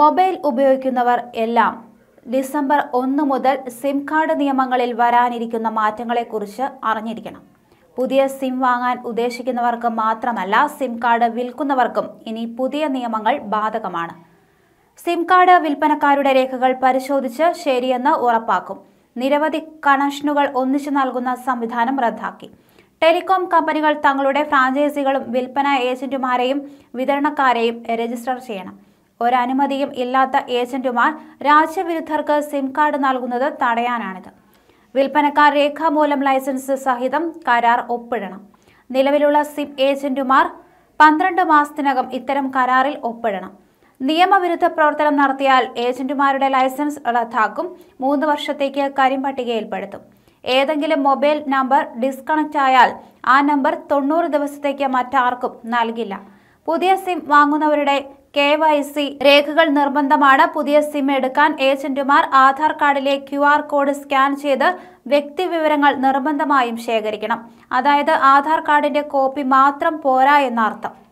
mobile ഉപയോഗിക്കുന്നവർ എല്ലാം December ഒന്ന് മുതൽ സിം കാർഡ് നിയമങ്ങളിൽ വരാനിരിക്കുന്ന മാറ്റങ്ങളെക്കുറിച്ച് അറിഞ്ഞിരിക്കണം പുതിയ സിം വാങ്ങാൻ ഉദ്ദേശിക്കുന്നവർക്ക് മാത്രമല്ല സിം കാർഡ് വിൽക്കുന്നവർക്കും ഇനി പുതിയ നിയമങ്ങൾ ബാധകമാണ് സിം കാർഡ് വിൽപ്പനക്കാരുടെ രേഖകൾ പരിശോധിച്ച് ശരിയെന്ന് ഉറപ്പാക്കും നിരവധി കണക്ഷനുകൾ ഒന്നിച്ചു നൽകുന്ന സംവിധാനം റദ്ദാക്കി ടെലികോം കമ്പനികൾ തങ്ങളുടെ ഫ്രാഞ്ചൈസികളും വിൽപ്പന ഏജന്റുമാരെയും വിതരണക്കാരെയും രജിസ്റ്റർ ചെയ്യണം ഒരനുമതിയും ഇല്ലാത്ത ഏജന്റുമാർ രാജ്യവിരുദ്ധർക്ക് സിം കാർഡ് നൽകുന്നത് തടയാനാണിത് വിൽപ്പനക്കാർ രേഖാമൂലം ലൈസൻസ് സഹിതം കരാർ ഒപ്പിടണം നിലവിലുള്ള സിം ഏജന്റുമാർ പന്ത്രണ്ട് മാസത്തിനകം ഇത്തരം കരാറിൽ ഒപ്പിടണം നിയമവിരുദ്ധ പ്രവർത്തനം നടത്തിയാൽ ഏജന്റുമാരുടെ ലൈസൻസ് റദ്ദാക്കും മൂന്ന് വർഷത്തേക്ക് കരിമ്പട്ടികയിൽപ്പെടുത്തും ഏതെങ്കിലും മൊബൈൽ നമ്പർ ഡിസ്കണക്റ്റ് ആയാൽ ആ നമ്പർ തൊണ്ണൂറ് ദിവസത്തേക്ക് മറ്റാർക്കും നൽകില്ല പുതിയ സിം വാങ്ങുന്നവരുടെ കെ വൈ സി രേഖകൾ നിർബന്ധമാണ് പുതിയ സിം എടുക്കാൻ ഏജന്റുമാർ ആധാർ കാർഡിലെ ക്യു ആർ കോഡ് സ്കാൻ ചെയ്ത് വ്യക്തി വിവരങ്ങൾ നിർബന്ധമായും ശേഖരിക്കണം അതായത് ആധാർ കാർഡിന്റെ കോപ്പി മാത്രം പോരാ എന്നർത്ഥം